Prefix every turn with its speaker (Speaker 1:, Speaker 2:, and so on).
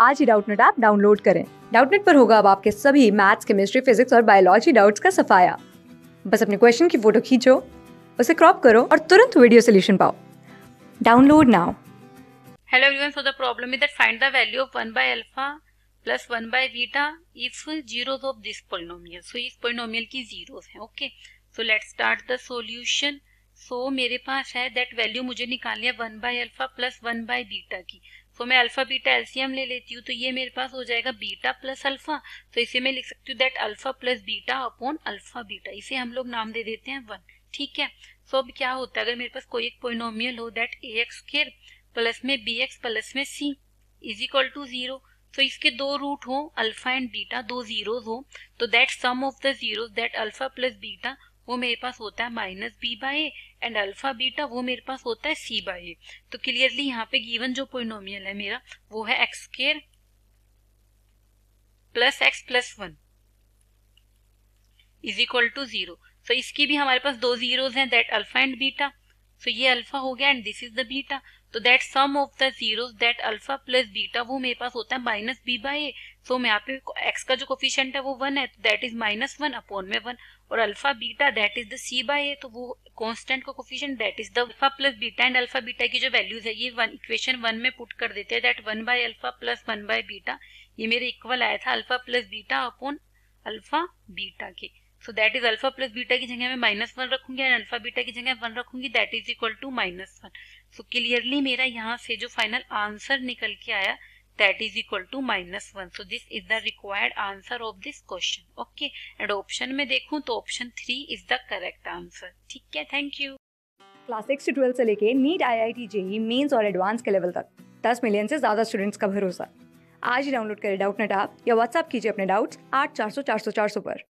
Speaker 1: आज ही Doubtnut app download करें डाउटनेट पर होगा अब आपके सभी मैथ्स केमिस्ट्री फिजिक्स और बायोलॉजी डाउट्स का सफाया बस अपने क्वेश्चन की फोटो खींचो उसे क्रॉप करो और तुरंत वीडियो सोल्यूशन पाओ download now
Speaker 2: hello everyone so the problem is that find the value of 1 by alpha plus 1 by beta if zeros of this polynomial so इस पॉलीनोमियल की जीरोस हैं okay so let's start the solution so मेरे पास है that value मुझे निकालनी है 1 by alpha plus 1 by beta की तो मैं अल्फा बीटा एल्सियम ले लेती हूँ तो ये मेरे पास हो जाएगा बीटा प्लस अल्फा तो इसे मैं लिख सकती हूँ that alpha plus beta upon alpha beta इसे हम लोग नाम दे देते हैं वन ठीक है सो तो अब क्या होता है अगर मेरे पास कोई एक पोइनोमियल हो that A x square plus में बी एक्स प्लस में C is equal to zero तो इसके दो रूट हो अल्फा एंड बीटा दो जीरोज हो तो that sum of the zero that alpha plus beta वो मेरे पास होता है minus B by and alpha beta वो मेरे पास होता है सी बाय तो क्लियरली यहाँ पे गिवन जो पोइनोमियल है मेरा वो है x square plus x plus one is equal to zero so इसकी भी हमारे पास दो जीरोज हैं that alpha and beta so so, ये अल्फा हो गया and this is the beta तो that sum of the zero that alpha plus beta वो मेरे पास होता है minus b by a so मैं यहाँ पे एक्स का जो कोफिशियंट है वो वन है तो that is minus one upon में वन और alpha beta that is the c by a तो वो कांस्टेंट का coefficient that is the alpha plus beta and alpha beta की जो वैल्यूज है ये वन इक्वेशन वन में पुट कर देते हैं that one by alpha plus one by beta ये मेरे इक्वल आया था alpha plus beta upon alpha beta के so that is alpha plus beta की जगह मैं माइनस वन रखूंगी एंड अल्फा बीटा की जगह वन रखूंगी that is equal to minus one so clearly मेरा यहाँ से जो फाइनल आंसर निकल के आया that is equal to minus one so this is the required answer of this question okay and option में देखूं तो option three is the correct answer ठीक है थैंक यू
Speaker 1: क्लास सिक्स से ट्वेल्थ से लेके NEET I I T JEE mains और advance के लेवल तक दस मिलियन से ज्यादा स्टूडेंट्स का भरोसा आज ही डाउनलोड करें डाउट नेट आप या व्हाट्सअप कीजिए अपने डाउट्स आठ चार सौ चार सौ चार सौ पर